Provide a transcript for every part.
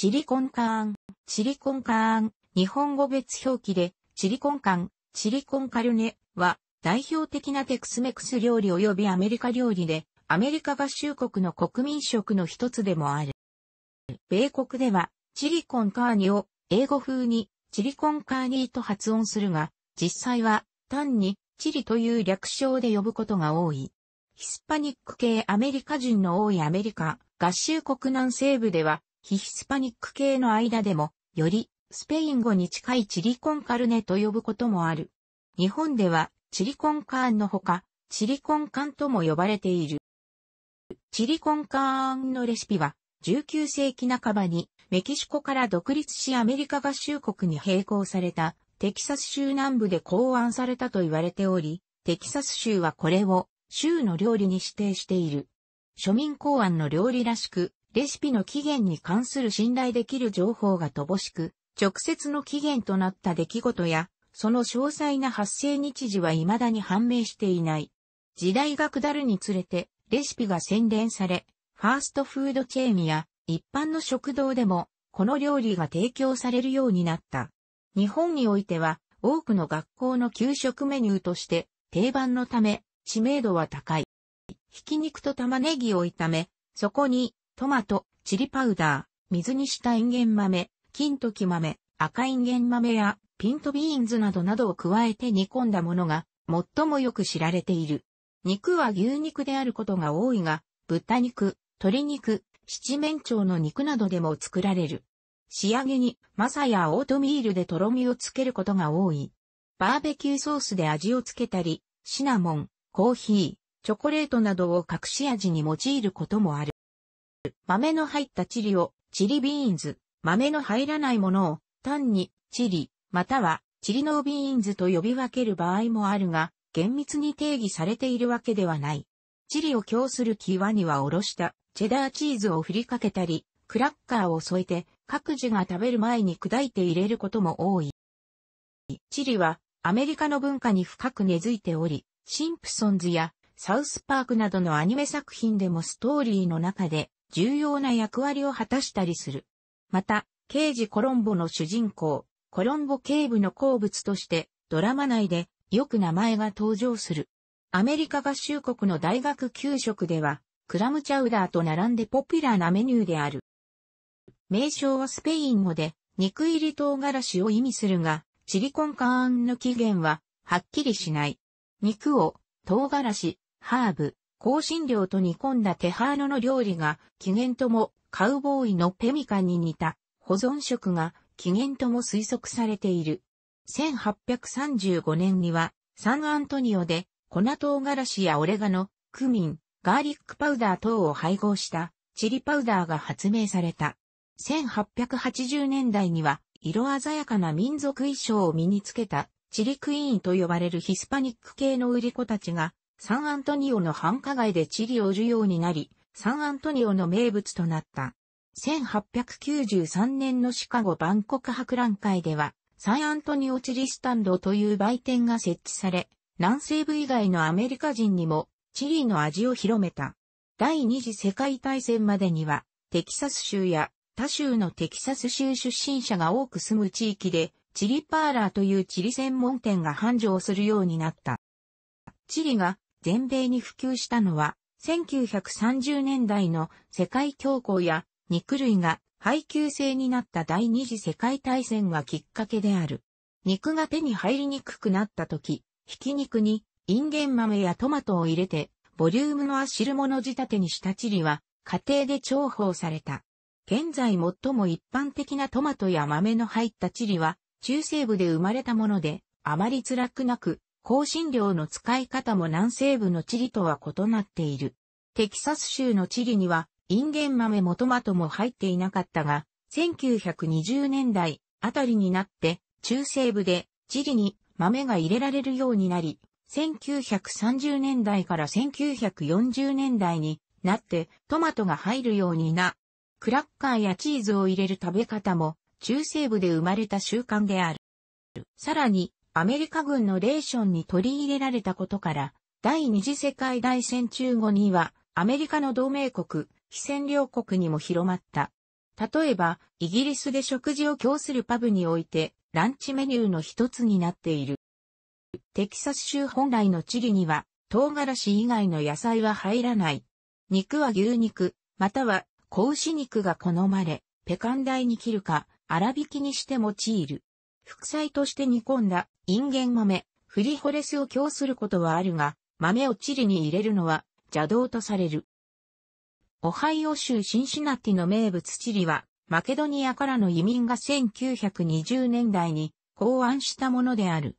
チリコンカーン、チリコンカーン、日本語別表記で、チリコンカン、チリコンカルネは、代表的なテクスメクス料理及びアメリカ料理で、アメリカ合衆国の国民食の一つでもある。米国では、チリコンカーニを英語風にチリコンカーニーと発音するが、実際は単にチリという略称で呼ぶことが多い。ヒスパニック系アメリカ人の多いアメリカ合衆国南西部では非ヒスパニック系の間でも、よりスペイン語に近いチリコンカルネと呼ぶこともある。日本ではチリコンカーンのほか、チリコンカンとも呼ばれている。チリコンカーンのレシピは、19世紀半ばにメキシコから独立しアメリカ合衆国に並行されたテキサス州南部で考案されたと言われており、テキサス州はこれを州の料理に指定している。庶民考案の料理らしく、レシピの起源に関する信頼できる情報が乏しく、直接の起源となった出来事や、その詳細な発生日時は未だに判明していない。時代が下るにつれて、レシピが洗練され、ファーストフードチェーンや一般の食堂でも、この料理が提供されるようになった。日本においては、多くの学校の給食メニューとして、定番のため、知名度は高い。ひき肉と玉ねぎを炒め、そこにトマト、チリパウダー、水にしたインゲン豆、金時豆、赤インゲン豆やピントビーンズなどなどを加えて煮込んだものが最もよく知られている。肉は牛肉であることが多いが、豚肉、鶏肉、七面鳥の肉などでも作られる。仕上げにマサやオートミールでとろみをつけることが多い。バーベキューソースで味をつけたり、シナモン、コーヒー、チョコレートなどを隠し味に用いることもある。豆の入ったチリを、チリビーンズ、豆の入らないものを、単に、チリ、または、チリノービーンズと呼び分ける場合もあるが、厳密に定義されているわけではない。チリを供する際にはおろしたチェダーチーズを振りかけたり、クラッカーを添えて各自が食べる前に砕いて入れることも多い。チリはアメリカの文化に深く根付いており、シンプソンズやサウスパークなどのアニメ作品でもストーリーの中で重要な役割を果たしたりする。また、刑事コロンボの主人公、コロンボ警部の好物として、ドラマ内でよく名前が登場する。アメリカ合衆国の大学給食では、クラムチャウダーと並んでポピュラーなメニューである。名称はスペイン語で、肉入り唐辛子を意味するが、シリコンカーンの起源は、はっきりしない。肉を、唐辛子、ハーブ、香辛料と煮込んだテハーノの料理が、起源ともカウボーイのペミカンに似た保存食が起源とも推測されている。1835年にはサンアントニオで粉唐辛子やオレガノ、クミン、ガーリックパウダー等を配合したチリパウダーが発明された。1880年代には色鮮やかな民族衣装を身につけたチリクイーンと呼ばれるヒスパニック系の売り子たちがサンアントニオの繁華街で地理を授業になり、サンアントニオの名物となった。1893年のシカゴ万国博覧会では、サンアントニオチリスタンドという売店が設置され、南西部以外のアメリカ人にもチリの味を広めた。第二次世界大戦までには、テキサス州や他州のテキサス州出身者が多く住む地域で、チリパーラーというチリ専門店が繁盛するようになった。チリが全米に普及したのは、1930年代の世界恐慌や肉類が配給制になった第二次世界大戦がきっかけである。肉が手に入りにくくなった時、ひき肉にインゲン豆やトマトを入れて、ボリュームのあ汁物仕立てにしたチリは、家庭で重宝された。現在最も一般的なトマトや豆の入ったチリは、中西部で生まれたもので、あまり辛くなく、香辛料の使い方も南西部のチリとは異なっている。テキサス州のチリには、インゲン豆もトマトも入っていなかったが、1920年代あたりになって、中西部でチリに豆が入れられるようになり、1930年代から1940年代になってトマトが入るようにな。クラッカーやチーズを入れる食べ方も中西部で生まれた習慣である。さらにアメリカ軍のレーションに取り入れられたことから、第二次世界大戦中後には、アメリカの同盟国、非占領国にも広まった。例えば、イギリスで食事を供するパブにおいて、ランチメニューの一つになっている。テキサス州本来の地理には、唐辛子以外の野菜は入らない。肉は牛肉、または子牛肉が好まれ、ペカン台に切るか、粗挽きにして用いる。副菜として煮込んだ、インゲン豆、フリホレスを供することはあるが、豆をチリに入れるのは邪道とされる。オハイオ州シンシナティの名物チリは、マケドニアからの移民が1920年代に考案したものである。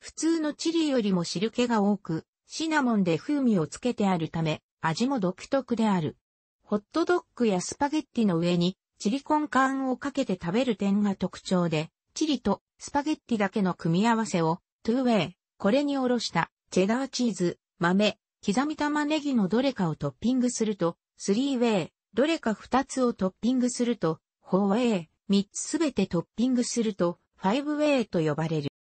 普通のチリよりも汁気が多く、シナモンで風味をつけてあるため、味も独特である。ホットドッグやスパゲッティの上にチリコンカーンをかけて食べる点が特徴で、チリとスパゲッティだけの組み合わせを、トゥーウェイ、これにおろした、チェダーチーズ、豆、刻み玉ねぎのどれかをトッピングすると、スリーウェイ、どれか二つをトッピングすると、ホーウェイ、三つすべてトッピングすると、ファイブウェイと呼ばれる。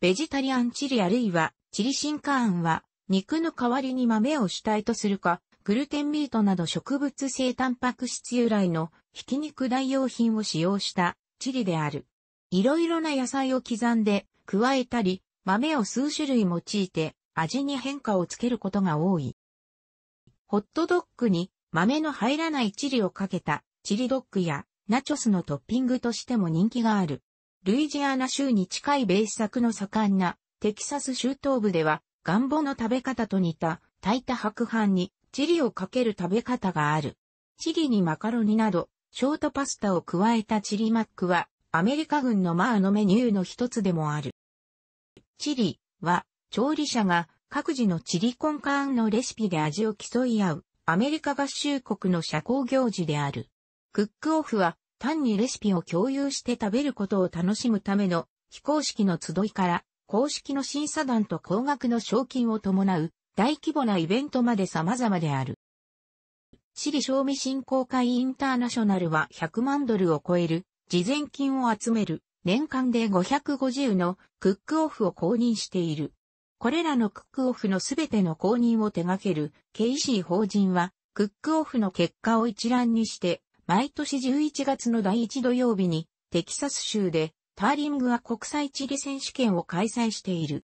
ベジタリアンチリあるいは、チリシンカーンは、肉の代わりに豆を主体とするか、グルテンミートなど植物性タンパク質由来のひき肉代用品を使用したチリである。いろいろな野菜を刻んで、加えたり、豆を数種類用いて、味に変化をつけることが多い。ホットドッグに豆の入らないチリをかけたチリドッグやナチョスのトッピングとしても人気がある。ルイジアナ州に近いベース作の盛んなテキサス州東部ではガンボの食べ方と似た炊いた白飯にチリをかける食べ方がある。チリにマカロニなどショートパスタを加えたチリマックはアメリカ軍のマーのメニューの一つでもある。チリは、調理者が各自のチリコンカーンのレシピで味を競い合う、アメリカ合衆国の社交行事である。クックオフは、単にレシピを共有して食べることを楽しむための非公式の集いから公式の審査団と高額の賞金を伴う大規模なイベントまで様々である。チリ賞味振興会インターナショナルは100万ドルを超える事前金を集める年間で550のクックオフを公認している。これらのクックオフのすべての公認を手掛ける KC 法人は、クックオフの結果を一覧にして、毎年11月の第1土曜日に、テキサス州で、ターリングは国際地理選手権を開催している。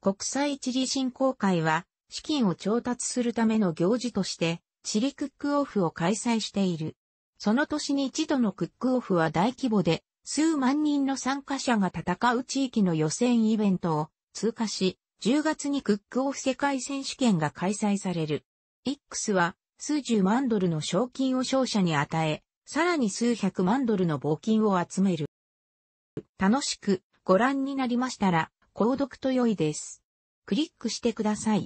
国際地理振興会は、資金を調達するための行事として、地理クックオフを開催している。その年に一度のクックオフは大規模で、数万人の参加者が戦う地域の予選イベントを通過し、10月にクックオフ世界選手権が開催される。X は数十万ドルの賞金を勝者に与え、さらに数百万ドルの募金を集める。楽しくご覧になりましたら、購読と良いです。クリックしてください。